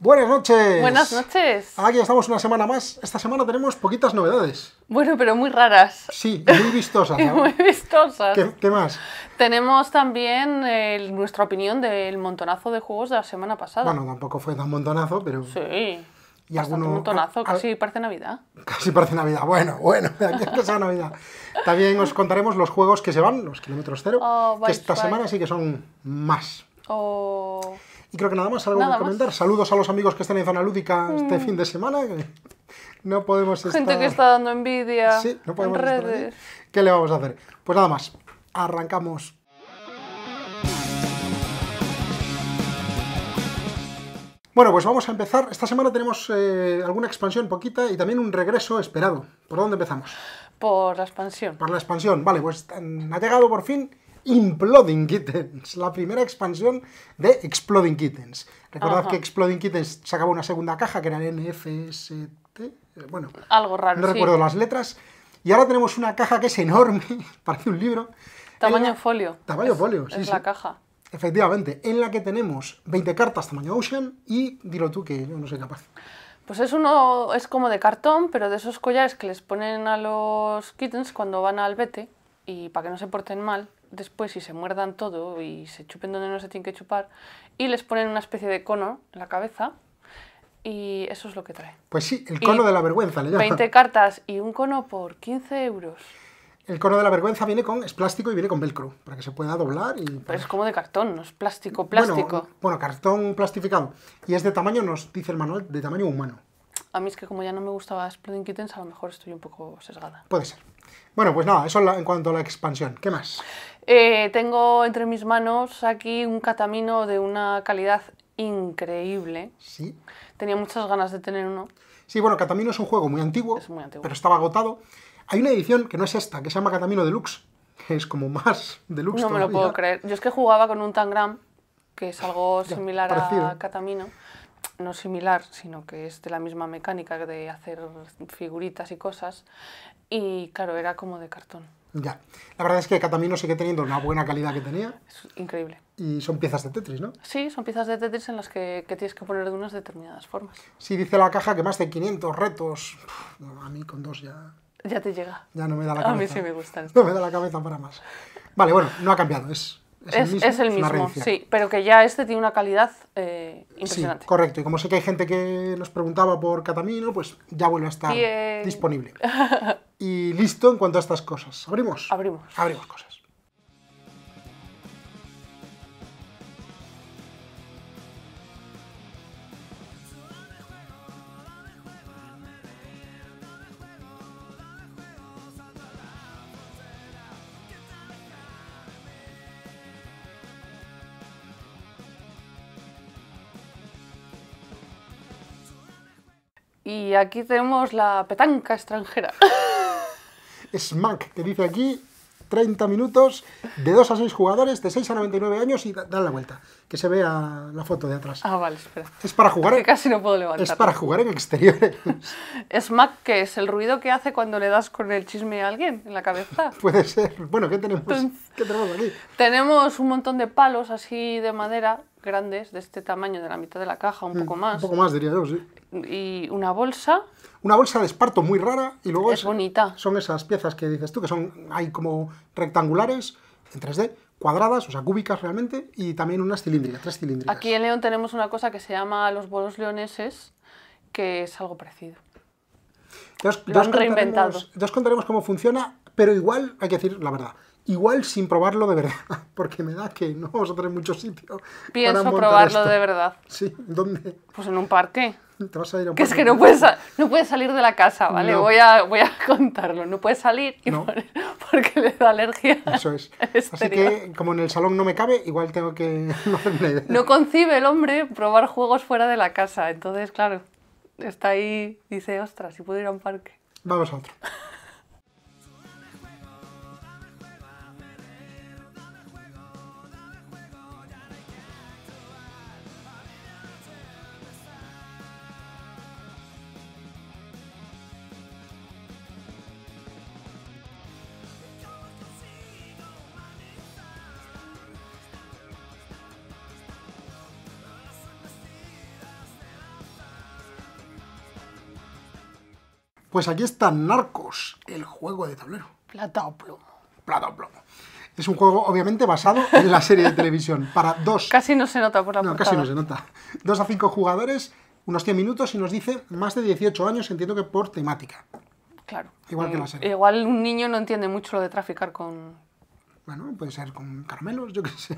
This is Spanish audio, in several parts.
Buenas noches. Buenas noches. Aquí ah, estamos una semana más. Esta semana tenemos poquitas novedades. Bueno, pero muy raras. Sí, muy vistosas. muy vistosas. ¿Qué, más? Tenemos también nuestra opinión del montonazo de juegos de la semana pasada. Bueno, tampoco fue tan montonazo, pero... Sí. Y Un montonazo, casi parece Navidad. Casi parece Navidad, bueno, bueno, aquí que sea Navidad. También os contaremos los juegos que se van, los kilómetros cero, oh, esta semana sí que son más. Oh. Y creo que nada más algo que comentar. Saludos a los amigos que están en zona lúdica este mm. fin de semana. No podemos estar... Gente que está dando envidia sí, no podemos redes. ¿Qué le vamos a hacer? Pues nada más. Arrancamos. Bueno, pues vamos a empezar. Esta semana tenemos eh, alguna expansión poquita y también un regreso esperado. ¿Por dónde empezamos? Por la expansión. Por la expansión, vale, pues ha llegado por fin Imploding Kittens, la primera expansión de Exploding Kittens. Recordad que Exploding Kittens sacaba una segunda caja que era NFST, bueno, algo raro. No recuerdo las letras. Y ahora tenemos una caja que es enorme, parece un libro. Tamaño folio. Tamaño es, folio, sí. Es la caja. Efectivamente, en la que tenemos 20 cartas tamaño Ocean y dilo tú que yo no soy capaz. Pues es uno, es como de cartón, pero de esos collares que les ponen a los kittens cuando van al vete y para que no se porten mal, después y se muerdan todo y se chupen donde no se tienen que chupar y les ponen una especie de cono en la cabeza y eso es lo que trae. Pues sí, el cono de la vergüenza le 20 cartas y un cono por 15 euros. El cono de la vergüenza viene con, es plástico y viene con velcro, para que se pueda doblar y... Pero es como de cartón, no es plástico, plástico. Bueno, cartón plastificado. Y es de tamaño, nos dice el manual, de tamaño humano. A mí es que como ya no me gustaba Splendid Kittens, a lo mejor estoy un poco sesgada. Puede ser. Bueno, pues nada, eso en cuanto a la expansión. ¿Qué más? Eh, tengo entre mis manos aquí un catamino de una calidad increíble. Sí. Tenía muchas ganas de tener uno. Sí, bueno, Catamino es un juego muy antiguo, pero estaba agotado. Hay una edición que no es esta, que se llama Catamino Deluxe, que es como más deluxe. No me lo puedo creer. Yo es que jugaba con un Tangram, que es algo similar a Catamino. No similar, sino que es de la misma mecánica de hacer figuritas y cosas. Y claro, era como de cartón. Ya. La verdad es que Catamino sigue teniendo una buena calidad que tenía. Es increíble. Y son piezas de Tetris, ¿no? Sí, son piezas de Tetris en las que, tienes que poner de unas determinadas formas. Sí, dice la caja que más de 500 retos. a mí con dos ya... Ya te llega. Ya no me da la cabeza. A mí sí me gustan. No me da la cabeza para más. Vale, bueno, no ha cambiado. Es es, el mismo, sí, pero que ya este tiene una calidad eh, impresionante. correcto, y como sé que hay gente que nos preguntaba por Catamino, pues ya vuelve a estar disponible. Y listo en cuanto a estas cosas. ¿Abrimos? Abrimos. Abrimos cosas. Y aquí tenemos la petanca extranjera. Smack, que dice aquí 30 minutos de 2 a 6 jugadores de 6 a 99 años y dan la vuelta. Que se vea la foto de atrás. Ah, vale, espera. Es para jugar. Es para jugar en exteriores. Smack, que es el ruido que hace cuando le das con el chisme a alguien en la cabeza. Puede ser. Bueno, ¿qué tenemos? ¿Qué tenemos aquí? Tenemos un montón de palos así de madera grandes, de este tamaño, de la mitad de la caja, un mm, poco más. Un poco más, diría yo, sí. Y una bolsa. Una bolsa de esparto muy rara y luego... Es, bonita. Son esas piezas que dices tú, que son, hay como rectangulares en 3D, cuadradas, o sea, cúbicas realmente, y también unas cilíndricas, tres cilíndricas. Aquí en León tenemos una cosa que se llama los bolos leoneses, que es algo parecido. Dos, Lo dos han reinventado. Ya os contaremos cómo funciona, pero igual hay que decir la verdad igual sin probarlo de verdad, porque me da que no vamos a tener muchos sitios. Pienso probarlo de verdad. Sí, ¿dónde? Pues en un parque. Te vas a ir a un que es que no puedes, salir de la casa, ¿vale? Voy, a, voy a contarlo. No puedes salir porque le da alergia. Eso es. Así que, como en el salón no me cabe, igual tengo que. no, concibe el hombre probar juegos fuera de la casa. Entonces, claro, está ahí, dice, ostras, si puedo ir a un parque. Vamos a otro. Pues aquí está Narcos, el juego de tablero. Plata o plomo. Plata o plomo. Es un juego, obviamente, basado en la serie de televisión. Para dos. Casi no se nota por la No, casi no se nota. Dos a cinco jugadores, unos 100 minutos y nos dice más de 18 años, entiendo que por temática. Claro. Igual que eh, la serie. Igual un niño no entiende mucho lo de traficar con. Bueno, puede ser con caramelos, yo qué sé.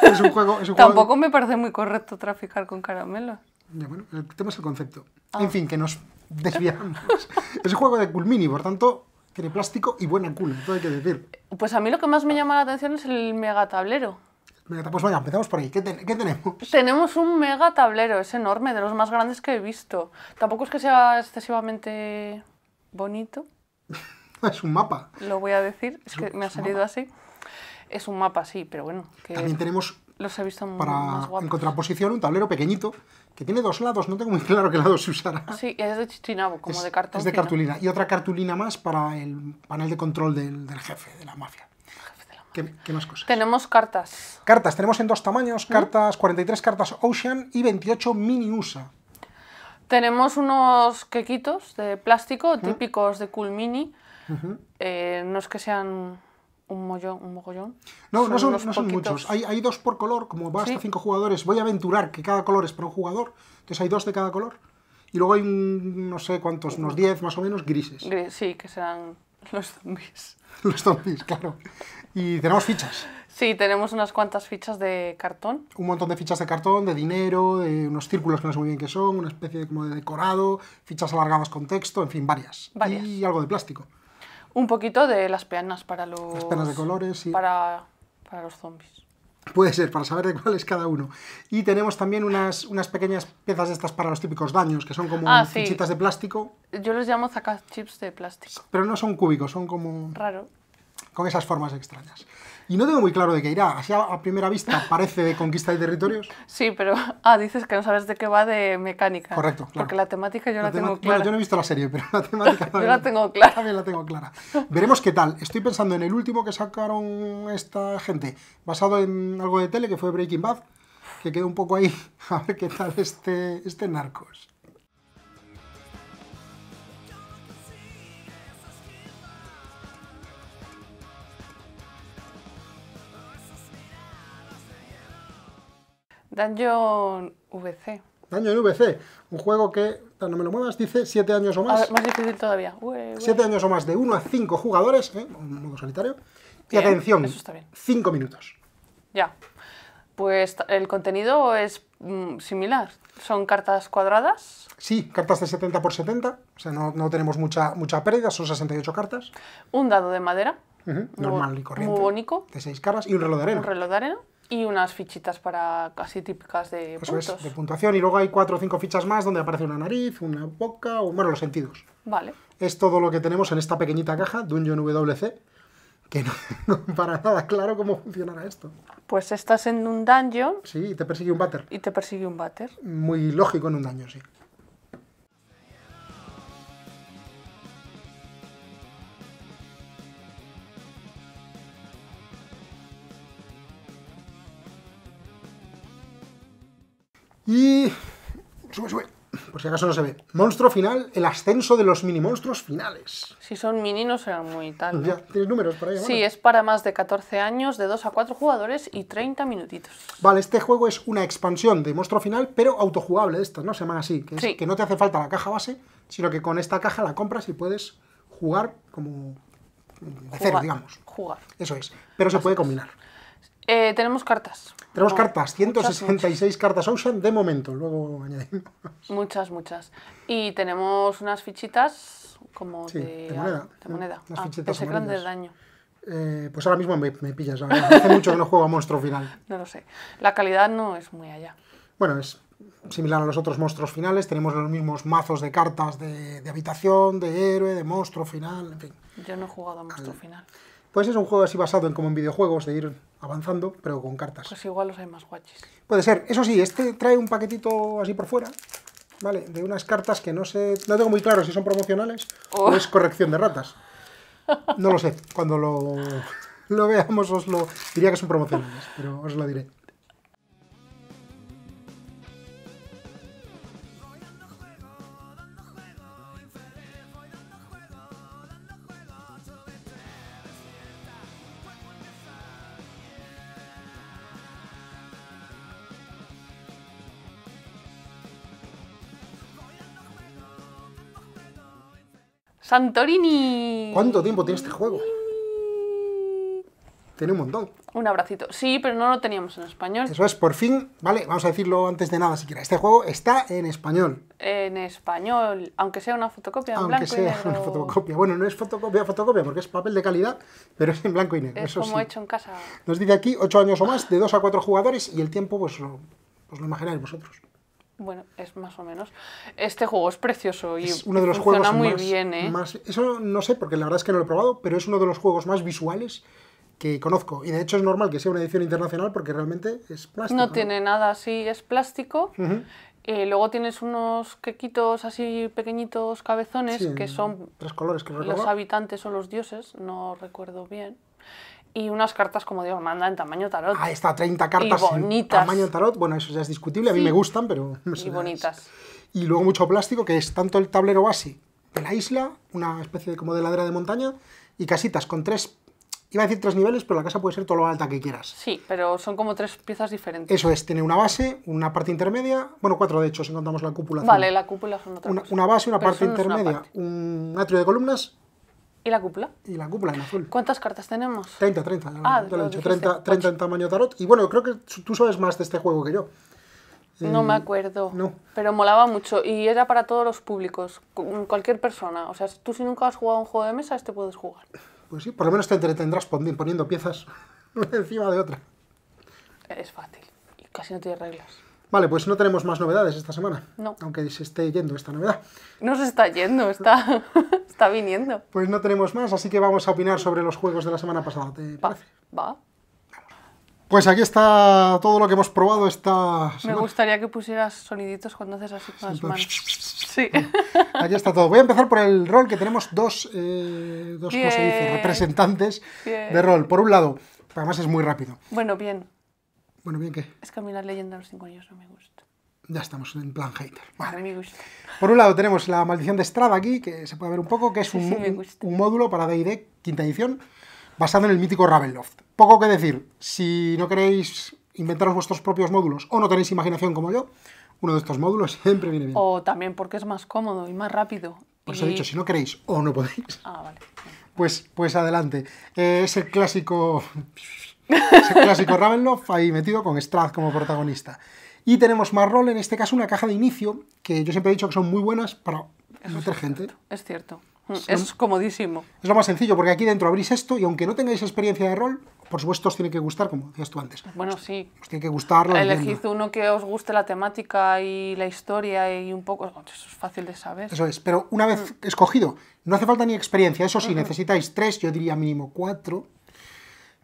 Es un juego. Tampoco me parece muy correcto traficar con caramelos. Ya, bueno, el tema es el concepto. Ah. En fin, que nos desviarnos. es un juego de Culmini, por tanto, tiene plástico y buena cool, no hay que decir. Pues a mí lo que más me llama la atención es el tablero Pues venga, empezamos por ahí. ¿Qué, tenemos? Tenemos un mega tablero, es enorme, de los más grandes que he visto. Tampoco es que sea excesivamente bonito. es un mapa. Lo voy a decir, es, que me ha salido así. Es un mapa, sí, pero bueno. También tenemos los he visto para, en contraposición, un tablero pequeñito que tiene dos lados, no tengo muy claro qué lado se usará. Sí, es de chichinabo, como de cartulina. Es de cartulina. Y otra cartulina más para el panel de control del, del jefe de la mafia. ¿Qué, más cosas? Tenemos cartas. Cartas, tenemos en dos tamaños, cartas, 43 cartas Ocean y 28 mini USA. Tenemos unos quequitos de plástico típicos de Cool Mini. Eh, no es que sean un, mollón, un mogollón. No, no son, muchos. Hay, dos por color, como va hasta cinco jugadores. Voy a aventurar que cada color es para un jugador. Entonces hay dos de cada color. Y luego hay no sé cuántos, unos diez más o menos grises. sí, que serán los zombies. los zombies, claro. Y tenemos fichas. Sí, tenemos unas cuantas fichas de cartón. Un montón de fichas de cartón, de dinero, de unos círculos que no sé muy bien qué son, una especie de, como de decorado, fichas alargadas con texto, en fin, varias. Y algo de plástico un poquito de las peanas para los... de colores, Para, para los zombies. Puede ser, para saber de cuál es cada uno. Y tenemos también unas, unas pequeñas piezas de estas para los típicos daños, que son como ah, fichitas de plástico. Yo los llamo chips de plástico. Pero no son cúbicos, son como... Raro. Con esas formas extrañas. Y no tengo muy claro de qué irá. Así a primera vista parece de conquista de territorios. Sí, pero. Ah, dices que no sabes de qué va de mecánica. Correcto. Claro. Porque la temática yo la, tengo clara. yo no he visto la serie, pero la temática. yo la tengo clara. También la tengo clara. Veremos qué tal. Estoy pensando en el último que sacaron esta gente, basado en algo de tele que fue Breaking Bad, que quedó un poco ahí. A ver qué tal este, este Narcos. Dungeon VC. Dungeon VC, un juego que, no me lo muevas, dice 7 años o más. A ver, más difícil todavía. 7 años o más de 1 a 5 jugadores, ¿eh? un modo solitario. y atención, 5 minutos. Ya. Pues el contenido es mm, similar. ¿Son cartas cuadradas? Sí, cartas de 70 por 70. O sea, no, tenemos mucha, mucha pérdida, son 68 cartas. Un dado de madera. normal y corriente. Muy bonito. De 6 caras y un reloj de arena. Un reloj de arena y unas fichitas para casi típicas de de puntuación. Y luego hay cuatro o cinco fichas más donde aparece una nariz, una boca, o, bueno, los sentidos. Vale. Es todo lo que tenemos en esta pequeñita caja, Dungeon WC, que no para nada claro cómo funcionará esto. Pues estás en un dungeon. Sí, y te persigue un batter. Y te persigue un batter. Muy lógico en un dungeon, sí. Y... Sube, sube. Por si acaso no se ve. Monstruo final, el ascenso de los mini monstruos finales. Si son mini no serán muy tan... Ya, tienes números por ahí. Sí, es para más de 14 años, de 2 a 4 jugadores y 30 minutitos. Vale, este juego es una expansión de monstruo final, pero autojugable de ¿no? Se llama así. Que, que no te hace falta la caja base, sino que con esta caja la compras y puedes jugar como... de jugar, digamos. Jugar. Eso es. Pero se puede combinar. Eh, tenemos cartas. Tenemos ah, cartas, 166 cartas Ocean de momento, luego añadimos. Muchas, muchas. Y tenemos unas fichitas como de, moneda. moneda. Unas ah, fichitas de daño. Eh, pues ahora mismo me, pillas, hace mucho que no juego a monstruo final. No lo sé. La calidad no es muy allá. Bueno, es similar a los otros monstruos finales, tenemos los mismos mazos de cartas de, habitación, de héroe, de monstruo final, Yo no he jugado a monstruo final. Pues es un juego así basado en como en videojuegos, de ir avanzando, pero con cartas. Pues igual los hay más guachis. Puede ser. Eso sí, este trae un paquetito así por fuera, ¿vale? De unas cartas que no sé... No tengo muy claro si son promocionales o oh. es corrección de ratas. No lo sé. Cuando lo, lo veamos os lo... Diría que son promocionales, pero os lo diré. Santorini. ¿Cuánto tiempo tiene este juego? Tiene un montón. Un abracito. Sí, pero no lo teníamos en español. Eso es, por fin, vale, vamos a decirlo antes de nada siquiera. Este juego está en español. En español, aunque sea una fotocopia en aunque blanco sea y negro. una fotocopia. Bueno, no es fotocopia, fotocopia, porque es papel de calidad, pero es en blanco y negro. Es como hecho en casa. Nos dice aquí 8 años o más, de 2 a 4 jugadores, y el tiempo, pues pues lo imagináis vosotros. Bueno, es más o menos. Este juego es precioso y es uno de los juegos muy bien. ¿eh? eso no sé, porque la verdad es que no lo he probado, pero es uno de los juegos más visuales que conozco. Y de hecho es normal que sea una edición internacional porque realmente es plástico. No tiene nada así, es plástico. Eh, luego tienes unos quequitos así pequeñitos cabezones que son tres colores que los habitantes o los dioses, no recuerdo bien y unas cartas como Dios manda en tamaño tarot. Ah, está, 30 cartas y bonitas. tamaño tarot. Bueno, eso ya es discutible, a mí me gustan, pero... y bonitas. Y luego mucho plástico, que es tanto el tablero base de la isla, una especie de, como de ladera de montaña, y casitas con tres... Iba a decir tres niveles, pero la casa puede ser todo lo alta que quieras. Sí, pero son como tres piezas diferentes. Eso es, tiene una base, una parte intermedia, bueno, cuatro de hecho, si contamos la cúpula. Vale, la cúpula es otra una, cosa. una base, una parte intermedia, un atrio de columnas ¿Y la cúpula? Y la cúpula en azul. ¿Cuántas cartas tenemos? 30, 30. Ah, lo he ah, dicho, 30, 30 en tamaño tarot. Y bueno, creo que tú sabes más de este juego que yo. No eh, me acuerdo. No. Pero molaba mucho y era para todos los públicos, cualquier persona. O sea, tú si nunca has jugado un juego de mesa, este puedes jugar. Pues sí, por lo menos te entretendrás poniendo piezas una encima de otra. Es fácil y casi no tiene reglas. Vale, pues no tenemos más novedades esta semana. No. Aunque se esté yendo esta novedad. No se está yendo, está, está viniendo. Pues no tenemos más, así que vamos a opinar sobre los juegos de la semana pasada, ¿te parece? Va. Pues aquí está todo lo que hemos probado esta Me gustaría que pusieras soniditos cuando haces así con manos. Sí. aquí está todo. Voy a empezar por el rol, que tenemos dos, eh, representantes de rol. Por un lado, además es muy rápido. Bueno, bien. Bueno, bien, ¿qué? Es caminar a leyenda de los cinco años no me gusta. Ya estamos en plan hater. me gusta. Por un lado tenemos la maldición de Estrada aquí, que se puede ver un poco, que es un, módulo para D&D quinta edición, basado en el mítico Ravenloft. Poco que decir, si no queréis inventaros vuestros propios módulos o no tenéis imaginación como yo, uno de estos módulos siempre viene bien. O también porque es más cómodo y más rápido. Pues he dicho, si no queréis o no podéis. Ah, vale. Pues, pues adelante. Eh, es el clásico ese clásico Ravenloft ahí metido con Strath como protagonista. Y tenemos más rol, en este caso una caja de inicio, que yo siempre he dicho que son muy buenas para otra gente. es cierto. Mm, es, comodísimo. Es lo más sencillo, porque aquí dentro abrís esto y aunque no tengáis experiencia de rol, por supuesto os tiene que gustar, como decías tú antes. Bueno, sí. Os tiene que gustar la Elegid uno que os guste la temática y la historia y un poco... Oh, eso es fácil de saber. Eso es, pero una vez mm. escogido, no hace falta ni experiencia. Eso sí, necesitáis tres, yo diría mínimo cuatro,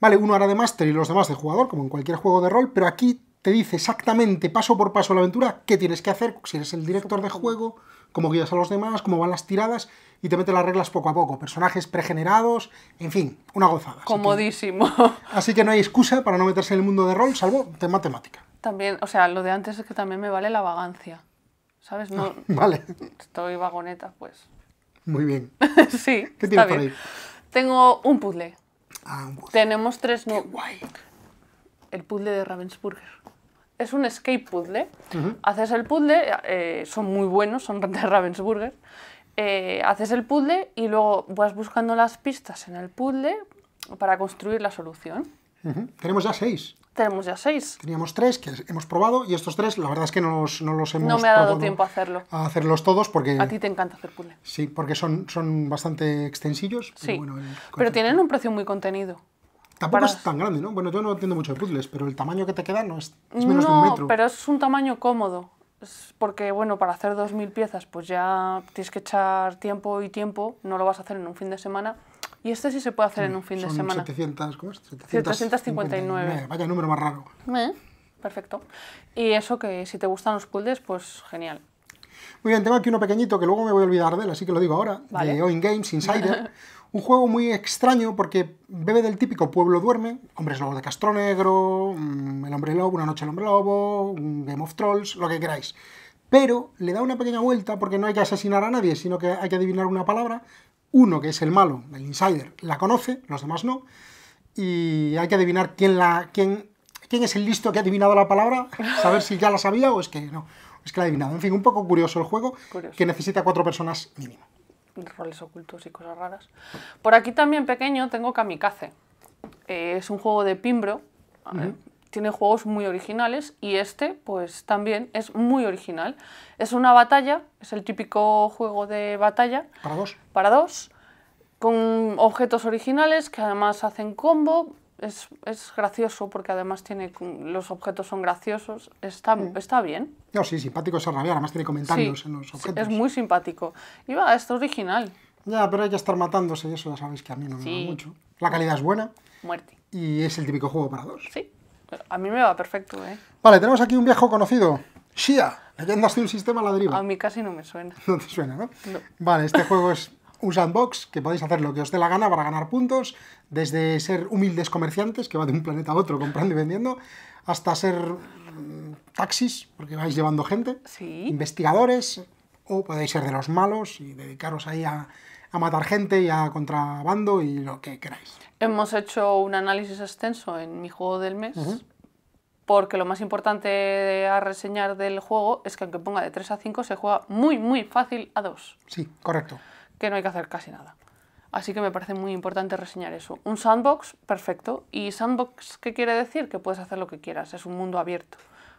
Vale, uno hará de máster y los demás de jugador, como en cualquier juego de rol, pero aquí te dice exactamente paso por paso la aventura, qué tienes que hacer, si eres el director de juego, cómo guías a los demás, cómo van las tiradas, y te mete las reglas poco a poco, personajes pregenerados, en fin, una gozada. Comodísimo. Así que, no hay excusa para no meterse en el mundo de rol, salvo de matemática. También, o sea, lo de antes es que también me vale la vagancia, ¿sabes? No, vale. Estoy vagoneta, pues. Muy bien. sí. ¿Qué tienes ahí? Tengo un puzzle. Tenemos tres no El puzzle de Ravensburger. Es un escape puzzle. Haces el puzzle, eh, son muy buenos, son de Ravensburger. Eh, haces el puzzle y luego vas buscando las pistas en el puzzle para construir la solución. Tenemos ya seis tenemos ya seis. Teníamos tres que hemos probado y estos tres, la verdad es que no los, no los hemos No me ha dado tiempo a hacerlo. A hacerlos todos porque... A ti te encanta hacer puzzles. Sí, porque son, son bastante extensillos. Sí, pero, tienen un precio muy contenido. Tampoco es tan grande, ¿no? Bueno, yo no entiendo mucho de puzzles, pero el tamaño que te queda no es, menos no, de un pero es un tamaño cómodo. porque, bueno, para hacer dos mil piezas, pues ya tienes que echar tiempo y tiempo. No lo vas a hacer en un fin de semana y este sí se puede hacer en un fin de semana. 700, ¿cómo es? 759. Vaya número más raro. perfecto. Y eso que si te gustan los puldes, pues genial. Muy bien, tengo aquí uno pequeñito que luego me voy a olvidar de él, así que lo digo ahora, vale. de Oing Games Insider. un juego muy extraño porque bebe del típico pueblo duerme, hombres Lobo de Castro Negro, mm, el hombre lobo, una noche el hombre lobo, Game of Trolls, lo que queráis. Pero le da una pequeña vuelta porque no hay que asesinar a nadie, sino que hay que adivinar una palabra uno, que es el malo, el insider, la conoce, los demás no, y hay que adivinar quién, la, quién, quién es el listo que ha adivinado la palabra, saber si ya la sabía o es que no, es que la ha adivinado. En fin, un poco curioso el juego, que necesita cuatro personas mínimo. Roles ocultos y cosas raras. Por aquí también pequeño tengo Kamikaze. Eh, es un juego de Pimbro, tiene juegos muy originales y este pues también es muy original. Es una batalla, es el típico juego de batalla. Para dos. Para dos, con objetos originales que además hacen combo. Es, es gracioso porque además tiene los objetos son graciosos. Está, está bien. No, sí, simpático ese rabia, además tiene comentarios en los objetos. Sí, es muy simpático. Y va, es original. Ya, pero hay que estar matándose y eso ya sabéis que a mí no me gusta mucho. La calidad es buena. Muerte. Y es el típico juego para dos. Sí. A mí me va perfecto, ¿eh? Vale, tenemos aquí un viejo conocido. Shia, leyendas de un sistema a la deriva. A mí casi no me suena. No te suena, ¿no? Vale, este juego es un sandbox que podéis hacer lo que os dé la gana para ganar puntos, desde ser humildes comerciantes que van de un planeta a otro comprando y vendiendo, hasta ser mm, taxis, porque vais llevando gente, investigadores, o podéis ser de los malos y dedicaros ahí a a matar gente y a contrabando y lo que queráis. Hemos hecho un análisis extenso en mi juego del mes. Porque lo más importante a reseñar del juego es que aunque ponga de 3 a 5, se juega muy, muy fácil a 2. Sí, correcto. Que no hay que hacer casi nada. Así que me parece muy importante reseñar eso. Un sandbox, perfecto. ¿Y sandbox qué quiere decir? Que puedes hacer lo que quieras. Es un mundo abierto.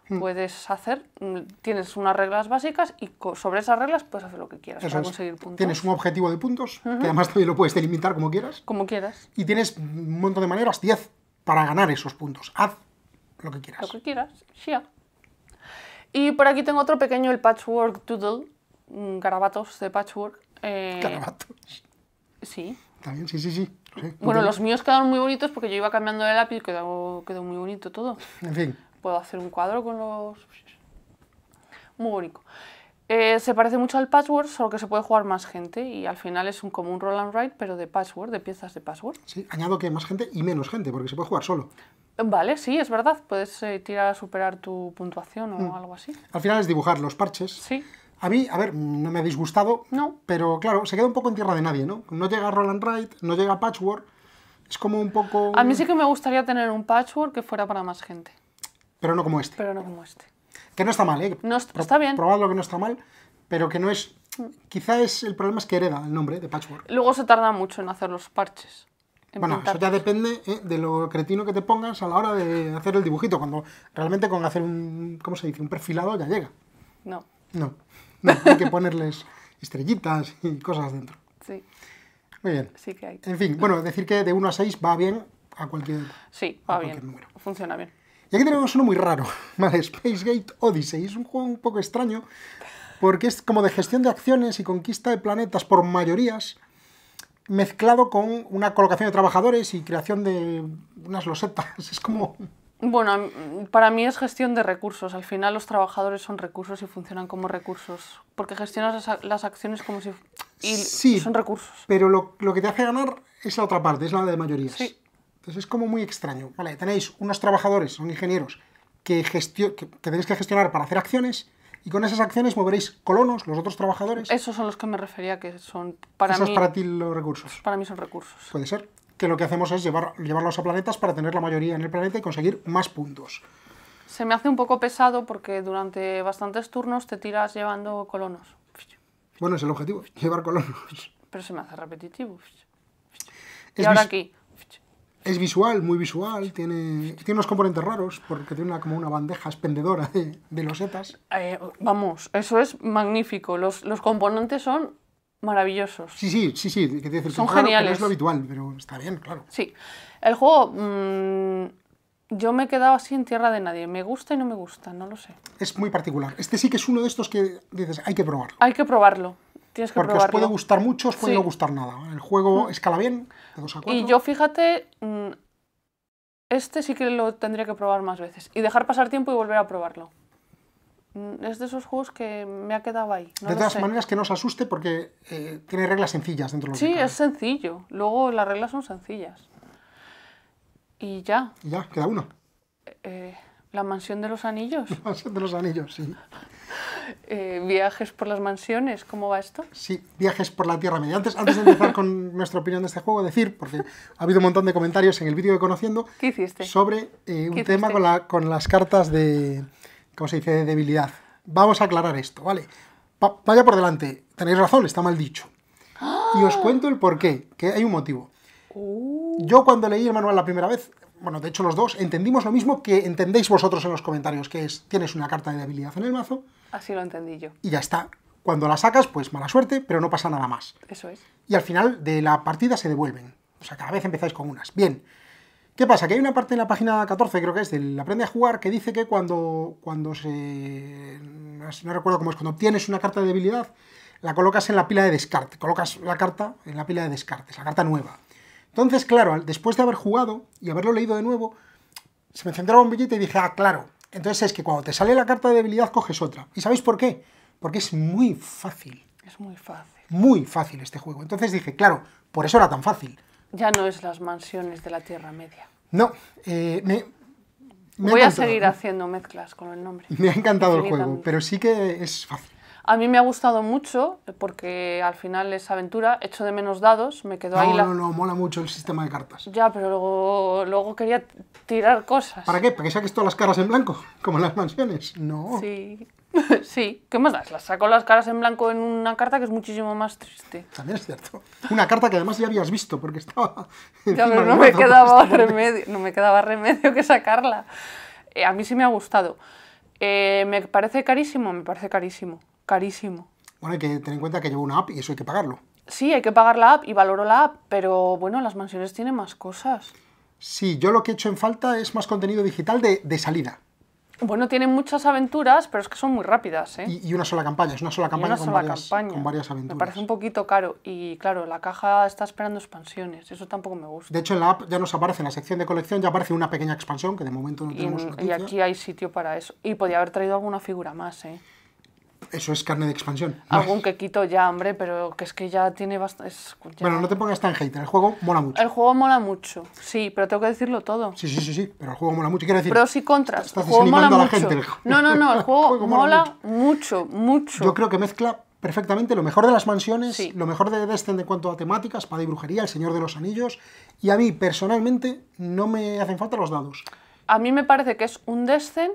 Mm. puedes hacer, mm, tienes unas reglas básicas y sobre esas reglas puedes hacer lo que quieras para conseguir puntos. Tienes un objetivo de puntos, que además también lo puedes delimitar como quieras. Como quieras. Y tienes un montón de maneras, 10, para ganar esos puntos. Haz lo que quieras. Lo que quieras, sí. Y por aquí tengo otro pequeño, el Patchwork Doodle, mm, garabatos de Patchwork. Eh... Garabatos. Sí. También, sí, sí, sí. bueno, los míos quedaron muy bonitos porque yo iba cambiando de lápiz, quedó, quedó muy bonito todo. En fin. Puedo hacer un cuadro con los... Muy bonito. Eh, se parece mucho al Password, solo que se puede jugar más gente y al final es un, como un roll and write, pero de Password, de piezas de Password. Sí, añado que más gente y menos gente, porque se puede jugar solo. Vale, sí, es verdad. Puedes eh, tirar a superar tu puntuación o mm. algo así. Al final es dibujar los parches. Sí. A mí, a ver, no me ha disgustado, no. pero claro, se queda un poco en tierra de nadie, ¿no? No llega roll and write, no llega Patchwork, es como un poco... A mí sí que me gustaría tener un Patchwork que fuera para más gente. Pero no como este. Pero no como este. Que no está mal, ¿eh? No está, bien. Probadlo que no está mal, pero que no es... Quizá es el problema es que hereda el nombre de Patchwork. Luego se tarda mucho en hacer los parches. Bueno, eso ya depende ¿eh? de lo cretino que te pongas a la hora de hacer el dibujito, cuando realmente con hacer un, ¿cómo se dice? Un perfilado ya llega. No. No, hay que ponerles estrellitas y cosas dentro. Sí. Muy bien. Sí que hay. En fin, bueno, decir que de 1 a 6 va bien a cualquier, sí, va bien. Funciona bien. Y aquí tenemos uno muy raro, ¿vale? Spacegate Odyssey. Es un juego un poco extraño porque es como de gestión de acciones y conquista de planetas por mayorías mezclado con una colocación de trabajadores y creación de unas losetas. Es como... Bueno, para mí es gestión de recursos. Al final los trabajadores son recursos y funcionan como recursos. Porque gestionas las, acciones como si... Y son recursos. Pero lo, lo, que te hace ganar es la otra parte, es la de mayorías. Sí es como muy extraño. tenéis unos trabajadores, son ingenieros, que, tenéis que gestionar para hacer acciones, y con esas acciones moveréis colonos, los otros trabajadores. Esos son los que me refería, que son para Esos para ti los recursos. Para mí son recursos. Puede ser. Que lo que hacemos es llevar, llevarlos a planetas para tener la mayoría en el planeta y conseguir más puntos. Se me hace un poco pesado porque durante bastantes turnos te tiras llevando colonos. Bueno, es el objetivo, llevar colonos. Pero se me hace repetitivo. y ahora aquí, es visual, muy visual, tiene, tiene unos componentes raros, porque tiene una, como una bandeja expendedora de, de losetas. Eh, vamos, eso es magnífico. Los, componentes son maravillosos. Sí, sí, sí, sí. Que son geniales. es lo habitual, pero está bien, claro. Sí. El juego, mm, yo me he quedado así en tierra de nadie. Me gusta y no me gusta, no lo sé. Es muy particular. Este sí que es uno de estos que dices, hay que probarlo. Hay que probarlo. Porque os puede gustar mucho, os puede no gustar nada. El juego escala bien, Y yo, fíjate, mm, este sí que lo tendría que probar más veces. Y dejar pasar tiempo y volver a probarlo. Mm, es de esos juegos que me ha quedado ahí. de todas maneras, que no os asuste porque eh, tiene reglas sencillas dentro de los Sí, es sencillo. Luego las reglas son sencillas. Y ya. Y ya, queda uno. Eh... eh la mansión de los anillos. La mansión de los anillos, sí. Eh, viajes por las mansiones, ¿cómo va esto? Sí, viajes por la Tierra Media. Antes, de empezar con nuestra opinión de este juego, decir, porque ha habido un montón de comentarios en el vídeo de Conociendo ¿Qué hiciste? sobre eh, un tema con, las cartas de, ¿cómo se dice?, de debilidad. Vamos a aclarar esto, ¿vale? vaya por delante, tenéis razón, está mal dicho. ¡Ah! Y os cuento el porqué, que hay un motivo. Uh. Yo cuando leí el manual la primera vez, bueno, de hecho los dos, entendimos lo mismo que entendéis vosotros en los comentarios, que es, tienes una carta de debilidad en el mazo. Así lo entendí yo. Y ya está. Cuando la sacas, pues mala suerte, pero no pasa nada más. Eso es. Y al final de la partida se devuelven. O sea, cada vez empezáis con unas. Bien. ¿Qué pasa? Que hay una parte en la página 14, creo que es, del Aprende a Jugar, que dice que cuando, cuando se... No recuerdo cómo es, cuando obtienes una carta de debilidad, la colocas en la pila de descarte. Colocas la carta en la pila de descarte la carta nueva. Entonces, claro, después de haber jugado y haberlo leído de nuevo, se me encendió la bombilla y dije, ah, claro. Entonces es que cuando te sale la carta de debilidad coges otra. ¿Y sabéis por qué? Porque es muy fácil. Es muy fácil. Muy fácil este juego. Entonces dije, claro, por eso era tan fácil. Ya no es las mansiones de la Tierra Media. No, eh, me Voy a seguir haciendo mezclas con el nombre. Me ha encantado el juego, pero sí que es fácil. A mí me ha gustado mucho eh, porque al final es aventura, hecho de menos dados, me quedó ahí. No, no, no, mola mucho el sistema de cartas. Ya, pero luego, luego quería tirar cosas. ¿Para qué? ¿Para que saques todas las caras en blanco? Como en las mansiones. No. Sí. sí, ¿qué más das? Las saco las caras en blanco en una carta que es muchísimo más triste. También es cierto. Una carta que además ya habías visto porque estaba. Ya, pero no me quedaba remedio, no me quedaba remedio que sacarla. Eh, a mí sí me ha gustado. Eh, ¿Me parece carísimo? Me parece carísimo carísimo. Bueno, hay que tener en cuenta que llevo una app y eso hay que pagarlo. Sí, hay que pagar la app y valoro la app, pero bueno, las mansiones tienen más cosas. Sí, yo lo que he hecho en falta es más contenido digital de, salida. Bueno, tienen muchas aventuras, pero es que son muy rápidas, ¿eh? Y, una sola campaña, es una sola campaña, con, varias, aventuras. Me parece un poquito caro y claro, la caja está esperando expansiones, eso tampoco me gusta. De hecho, en la app ya nos aparece, en la sección de colección ya aparece una pequeña expansión que de momento no tenemos noticia. Y aquí hay sitio para eso. Y podía haber traído alguna figura más, ¿eh? Eso es carne de expansión. Algún que quito ya, hombre, pero que es que ya tiene bastante... Bueno, no te pongas tan hater, el juego mola mucho. El juego mola mucho, sí, pero tengo que decirlo todo. Sí, sí, sí, sí, pero el juego mola mucho, quiero decir... Pros y contras, el juego mola mucho. No, no, no, el juego, mola, mucho. mucho. Yo creo que mezcla perfectamente lo mejor de las mansiones, lo mejor de Descend en cuanto a temáticas, espada y brujería, el Señor de los Anillos, y a mí, personalmente, no me hacen falta los dados. A mí me parece que es un Descent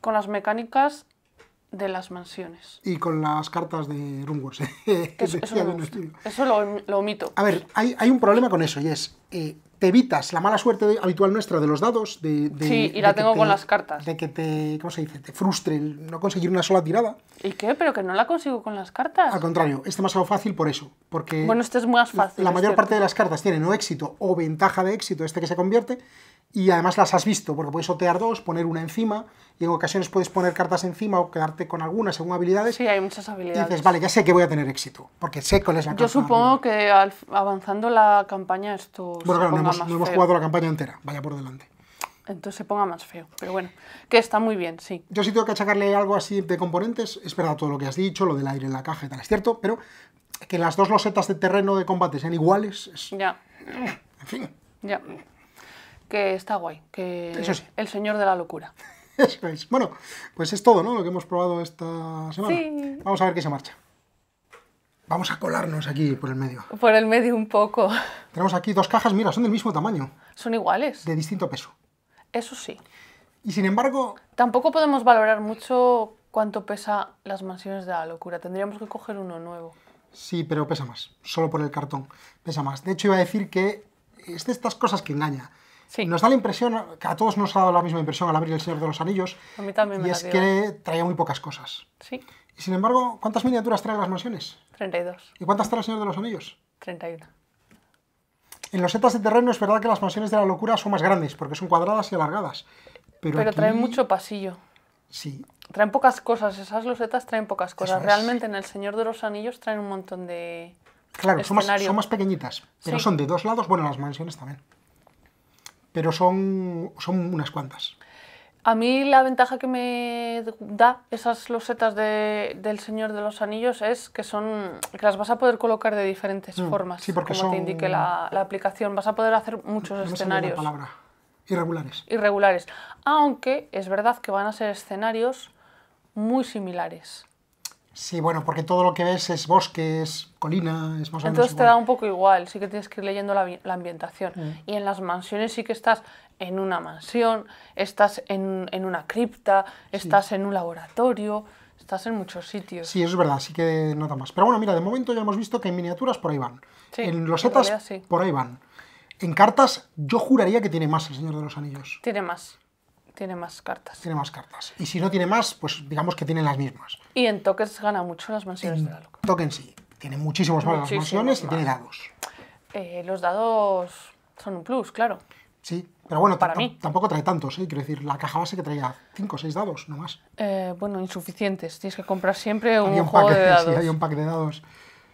con las mecánicas de las mansiones. Y con las cartas de Rumors. eso, lo, omito. A ver, hay, un problema con eso y es, eh, te evitas la mala suerte habitual nuestra de los dados. De, sí, y la tengo con las cartas. De que te, ¿cómo se dice? Te frustre no conseguir una sola tirada. ¿Y qué? Pero que no la consigo con las cartas. Al contrario, es demasiado fácil por eso. Porque bueno, este es más fácil. La mayor parte de las cartas tienen o éxito o ventaja de éxito, este que se convierte, y además las has visto, porque puedes otear dos, poner una encima, y en ocasiones puedes poner cartas encima o quedarte con algunas según habilidades. Sí, hay muchas habilidades. Y dices, vale, ya sé que voy a tener éxito, porque sé cuál es la Yo supongo que avanzando la campaña esto. Bueno, claro, no, hemos, no hemos jugado la campaña entera, vaya por delante. Entonces se ponga más feo, pero bueno, que está muy bien, sí. Yo sí tengo que achacarle algo así de componentes, es verdad todo lo que has dicho, lo del aire en la caja y tal, es cierto, pero que las dos losetas de terreno de combate sean iguales Ya. En fin. Ya que está guay, que el señor de la locura. Eso es. Bueno, pues es todo, Lo que hemos probado esta semana. Sí. Vamos a ver qué se marcha. Vamos a colarnos aquí por el medio. Por el medio un poco. Tenemos aquí dos cajas, mira, son del mismo tamaño. Son iguales. De distinto peso. Eso sí. Y sin embargo... Tampoco podemos valorar mucho cuánto pesa las mansiones de la locura. Tendríamos que coger uno nuevo. Sí, pero pesa más. Solo por el cartón. Pesa más. De hecho, iba a decir que es de estas cosas que engaña. Sí. Nos da la impresión, a todos nos ha dado la misma impresión al abrir El Señor de los Anillos, a mí también me y es que ¿eh? traía muy pocas cosas. Sí. Y sin embargo, ¿cuántas miniaturas traen las mansiones? 32. ¿Y cuántas trae El Señor de los Anillos? 31. En los setas de terreno es verdad que las mansiones de la locura son más grandes, porque son cuadradas y alargadas. Pero, traen mucho pasillo. Sí. Traen pocas cosas, esas losetas traen pocas cosas. Realmente en El Señor de los Anillos traen un montón de... Claro, son más, más, pequeñitas, pero son de dos lados, bueno, las mansiones también pero son, unas cuantas. A mí la ventaja que me da esas losetas del Señor de los Anillos es que las vas a poder colocar de diferentes mm, formas, como te indique la, aplicación. Vas a poder hacer muchos escenarios. palabra. Irregulares. Irregulares. Aunque es verdad que van a ser escenarios muy similares. Sí, bueno, porque todo lo que ves es bosques, es colina, es más o menos Entonces te da un poco igual, sí que tienes que ir leyendo la, ambientación. Mm. Y en las mansiones sí que estás en una mansión, estás en, una cripta, estás en un laboratorio, estás en muchos sitios. Sí, eso es verdad, sí que nota más. Pero bueno, mira, de momento ya hemos visto que en miniaturas por ahí van. en losetas por ahí van. En cartas yo juraría que tiene más el Señor de los Anillos. Tiene más. Tiene más cartas. Tiene más cartas. Y si no tiene más, pues digamos que tiene las mismas. Y en tokens gana mucho las mansiones de Token sí. Tiene muchísimos más mansiones y tiene dados. Eh, los dados son un plus, claro. Sí, pero bueno, tampoco trae tantos, ¿eh? quiero decir, la caja base que traía 5 o 6 dados, no más. Eh, bueno, insuficientes, tienes que comprar siempre un, un juego de dados. un pack de dados.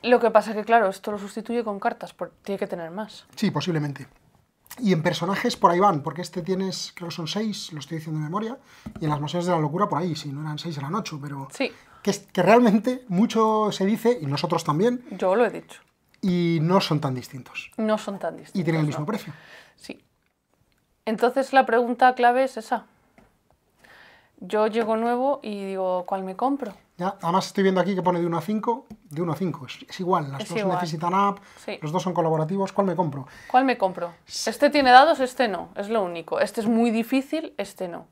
Lo que pasa es que, claro, esto lo sustituye con cartas, tiene que tener más. Sí, posiblemente. Y en personajes por ahí van, porque este tienes, creo que son seis, lo estoy diciendo de memoria, y en las Museos de la Locura por ahí, si no eran seis, eran ocho, pero... Sí. Que, que realmente mucho se dice, y nosotros también. Yo lo he dicho. Y no son tan distintos. No son tan distintos. Y tienen el mismo precio. Sí. Entonces la pregunta clave es esa. Yo llego nuevo y digo, ¿cuál me compro? además estoy viendo aquí que pone de 1 a 5, de 1 a 5, es, igual, las dos necesitan app, los dos son colaborativos, ¿cuál me compro? ¿Cuál me compro? Este tiene dados, este no, es lo único. Este es muy difícil, este no.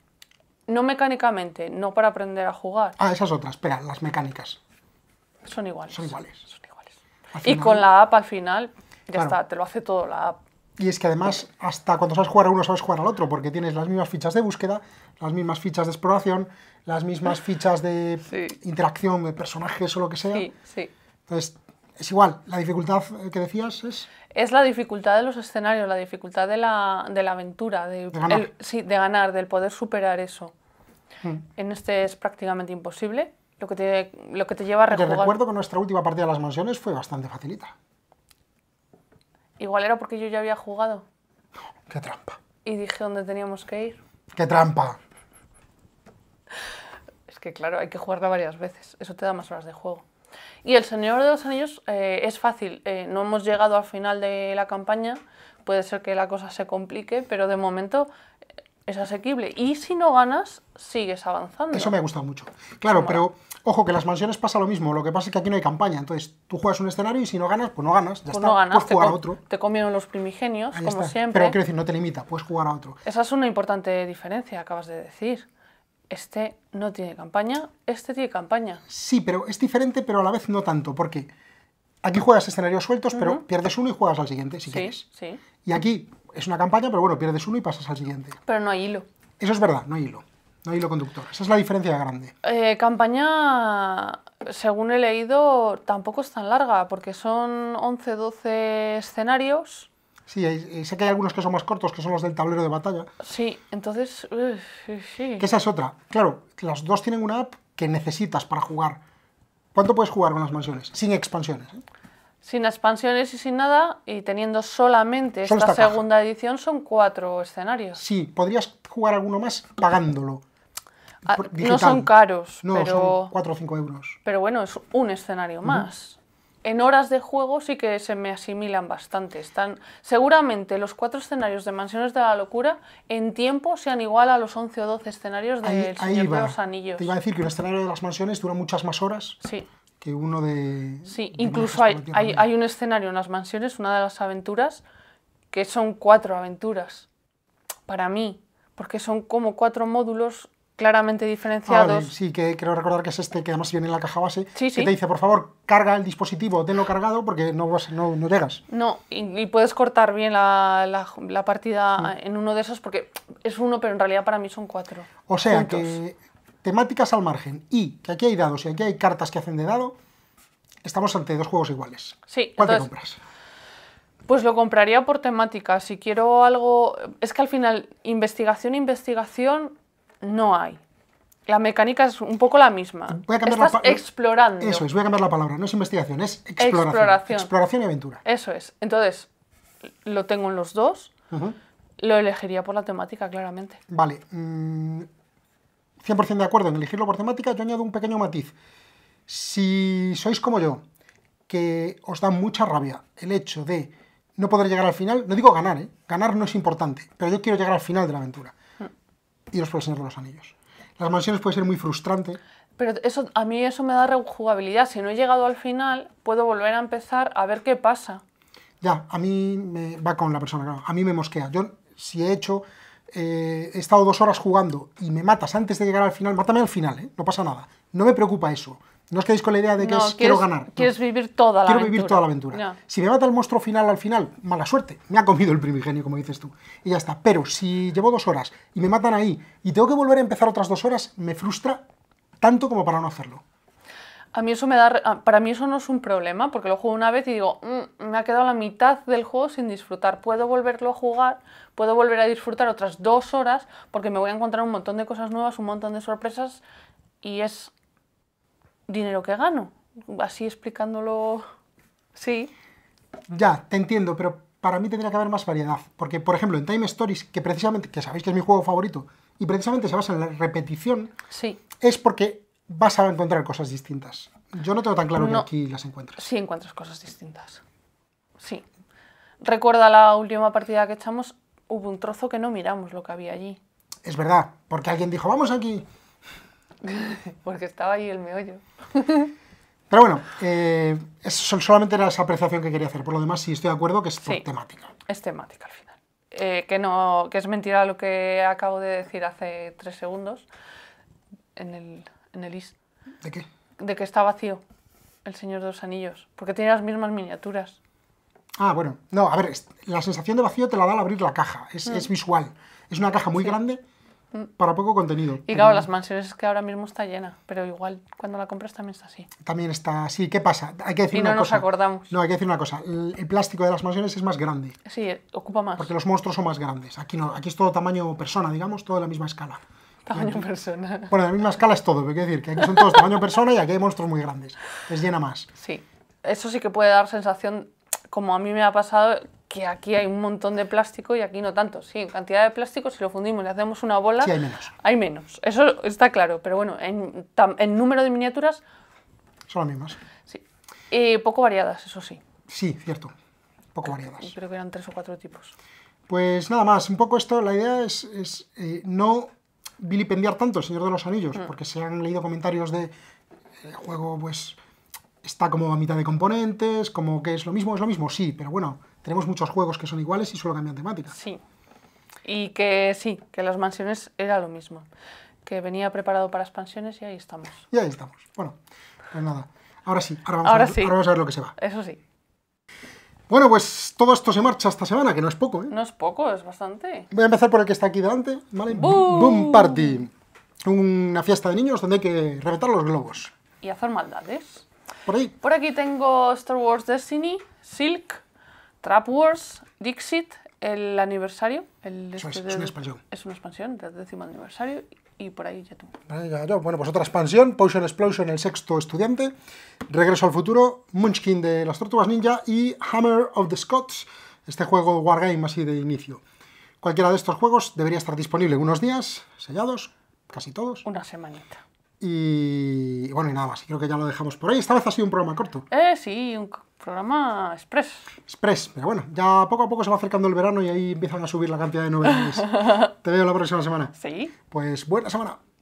No mecánicamente, no para aprender a jugar. Ah, esas otras, espera, las mecánicas. Son iguales. Son iguales. Son iguales. y con la app al final, ya está, te lo hace todo la app. Y es que además, hasta cuando sabes jugar a uno, sabes jugar al otro, porque tienes las mismas fichas de búsqueda, las mismas fichas de exploración, las mismas fichas de interacción de personajes o lo que sea. Sí, sí. Entonces, es igual, la dificultad eh, que decías es... Es la dificultad de los escenarios, la dificultad de la, aventura, de, ganar. de del poder superar eso. Hmm. En este es prácticamente imposible, lo que te, lo que te lleva a rejugar. Te recuerdo que nuestra última partida de las mansiones fue bastante facilita. Igual era porque yo ya había jugado. qué trampa. Y dije dónde teníamos que ir. ¡Qué trampa! Es que claro, hay que jugarla varias veces. Eso te da más horas de juego. Y el Señor de los Anillos eh, es fácil. Eh, no hemos llegado al final de la campaña. Puede ser que la cosa se complique, pero de momento es asequible. Y si no ganas, sigues avanzando. Eso me ha gustado mucho. Claro, pero ojo, que en las mansiones pasa lo mismo. Lo que pasa es que aquí no hay campaña. Entonces tú juegas un escenario y si no ganas, pues no ganas. Ya pues No ganas, puedes jugar a otro. Te comieron los primigenios, como siempre. Pero quiero decir, no te limita, puedes jugar a otro. Esa es una importante diferencia, acabas de decir. Este no tiene campaña, este tiene campaña. Sí, pero es diferente, pero a la vez no tanto. Porque aquí juegas escenarios sueltos, pero pierdes uno y juegas al siguiente, si sí, Sí. Y aquí es una campaña, pero bueno, pierdes uno y pasas al siguiente. Pero no hay hilo. Eso es verdad, no hay hilo. No hay hilo conductor. Esa es la diferencia grande. Eh, campaña, según he leído, tampoco es tan larga, porque son 11, 12 escenarios. Sí, eh, sé que hay algunos que son más cortos, que son los del tablero de batalla. Sí, entonces... sí, esa es otra. Claro, las dos tienen una app que necesitas para jugar. ¿Cuánto puedes jugar con las mansiones? Sin expansiones. ¿eh? Sin expansiones y sin nada, y teniendo solamente esta, segunda edición, son cuatro escenarios. Sí, podrías jugar alguno más pagándolo. Ah, no son caros, no, pero... son 4 o 5 euros. Pero bueno, es un escenario más. En horas de juego sí que se me asimilan bastante. Están, seguramente los cuatro escenarios de Mansiones de la Locura en tiempo sean igual a los 11 o 12 escenarios de los Anillos. Te iba a decir que un escenario de las mansiones dura muchas más horas. Sí que uno de... Sí, incluso hay, hay, un escenario en las mansiones, una de las aventuras, que son cuatro aventuras, para mí, porque son como cuatro módulos claramente diferenciados. Ah, sí, que creo recordar que es este que además viene en la caja base, sí, que te dice, por favor, carga el dispositivo, tenlo cargado porque no, vas, no, no llegas. No, y, puedes cortar bien la, partida mm. en uno de esos porque es uno, pero en realidad para mí son cuatro. O sea, que temáticas al margen y que aquí hay dados y aquí hay cartas que hacen de dado, estamos ante dos juegos iguales. Sí, ¿Cuál te compras? Pues lo compraría por temática. Si quiero algo. Es que al final, investigación, e investigación, no hay. La mecánica es un poco la misma. Voy a cambiar Estás la explorando. Eso es, voy a cambiar la palabra. No es investigación, es exploración. Exploración, y aventura. Eso es. Entonces, lo tengo en los dos. Lo elegiría por la temática, claramente. Vale. Mm, 100% de acuerdo en elegirlo por temática, yo añado un pequeño matiz. Si sois como yo, que os da mucha rabia el hecho de no poder llegar al final, no digo ganar, ¿eh? ganar no es importante, pero yo quiero llegar al final de la aventura. Y os puedo enseñar los anillos. Las mansiones puede ser muy frustrante. Pero eso, a mí eso me da rejugabilidad. Si no he llegado al final, puedo volver a empezar a ver qué pasa. Ya, a mí me va con la persona, A mí me mosquea. Yo, si he hecho eh, he estado dos horas jugando y me matas antes de llegar al final, mátame al final, eh, no pasa nada. No me preocupa eso. No os quedéis con la idea de que quiero ganar. Quieres vivir toda Quiero vivir toda la aventura. Si me mata el monstruo final al final, mala suerte. Me ha comido el primigenio, como dices tú. Y ya está. Pero si llevo dos horas y me matan ahí y tengo que volver a empezar otras dos horas, me frustra tanto como para no hacerlo. A mí eso me da, ah, para mí eso no es un problema, porque lo juego una vez y digo, mm, me ha quedado la mitad del juego sin disfrutar. Puedo volverlo a jugar, puedo volver a disfrutar otras dos horas, porque me voy a encontrar un montón de cosas nuevas, un montón de sorpresas, y es dinero que gano. Así explicándolo, sí. Ya, te entiendo, pero para mí tendría que haber más variedad. Porque, por ejemplo, en Time Stories, que precisamente, que sabéis que es mi juego favorito, y precisamente se basa en la repetición, sí. es porque vas a encontrar cosas distintas. Yo no tengo tan claro que aquí las encuentres. Sí, encuentras cosas distintas. Sí. Recuerda la última partida que echamos, hubo un trozo que no miramos lo que había allí. Es verdad, porque alguien dijo, vamos aquí. porque estaba ahí el meollo. Pero bueno, eh, solamente era esa apreciación que quería hacer. Por lo demás, sí estoy de acuerdo que es temática. Es temática al final. Eh, que, no, que es mentira lo que acabo de decir hace tres segundos en el en el ¿De qué? De que está vacío el Señor de los Anillos, porque tiene las mismas miniaturas. Ah, bueno, no, a ver, la sensación de vacío te la da al abrir la caja, es, mm. visual. Es una caja muy grande mm. para poco contenido. Y claro, las mansiones es que ahora mismo está llena, pero igual cuando la compras también está así. También está así. ¿Qué pasa? Hay que decir una no cosa. nos acordamos. No, hay que decir una cosa. El, plástico de las mansiones es más grande. Sí, ocupa más. Porque los monstruos son más grandes. Aquí no, aquí es todo tamaño persona, digamos, todo la misma escala. Tamaño persona. Bueno, la misma escala es todo, pero quiero decir que aquí son todos tamaño persona y aquí hay monstruos muy grandes. Es llena más. Sí. Eso sí que puede dar sensación, como a mí me ha pasado, que aquí hay un montón de plástico y aquí no tanto. Sí, en cantidad de plástico, si lo fundimos y le hacemos una bola. hay menos. Hay menos. Eso está claro, pero bueno, en, número de miniaturas. Son las mismas. Sí. poco variadas, eso sí. Sí, cierto. Poco variadas. Creo que eran tres o cuatro tipos. Pues nada más, un poco esto, la idea es, eh, no vilipendiar tanto el Señor de los Anillos, mm. porque se han leído comentarios de eh, el juego, pues está como a mitad de componentes, como que es lo mismo, es lo mismo, sí, pero bueno, tenemos muchos juegos que son iguales y solo cambian temática. Sí. Y que sí, que las mansiones era lo mismo, que venía preparado para expansiones y ahí estamos. Y ahí estamos. Bueno, pues nada. Ahora sí, ahora sí. Ahora vamos a ver lo que se va. Eso sí. Bueno, pues todo esto se marcha esta semana, que no es poco, ¿eh? No es poco, es bastante. Voy a empezar por el que está aquí delante, ¿vale? Boom Party. Una fiesta de niños donde hay que reventar los globos. Y hacer maldades. Por ahí. Por aquí tengo Star Wars Destiny, Silk, Trap Wars, Dixit, el aniversario. El este es, una expansión. Es una expansión del décimo aniversario y por ahí ya tú. Bueno, pues otra expansión, Potion Explosion, el sexto estudiante, Regreso al futuro, Munchkin de las Tortugas Ninja y Hammer of the Scots, este juego Wargame así de inicio. Cualquiera de estos juegos debería estar disponible unos días, sellados, casi todos. Una semanita. Y, bueno, y nada más, creo que ya lo dejamos por ahí. Esta vez ha sido un programa corto. Eh, sí, un Programa Express. Express, bueno, ya poco a poco se va acercando el verano y ahí empiezan a subir la cantidad de novedades. Te veo la próxima semana. Sí. Pues buena semana.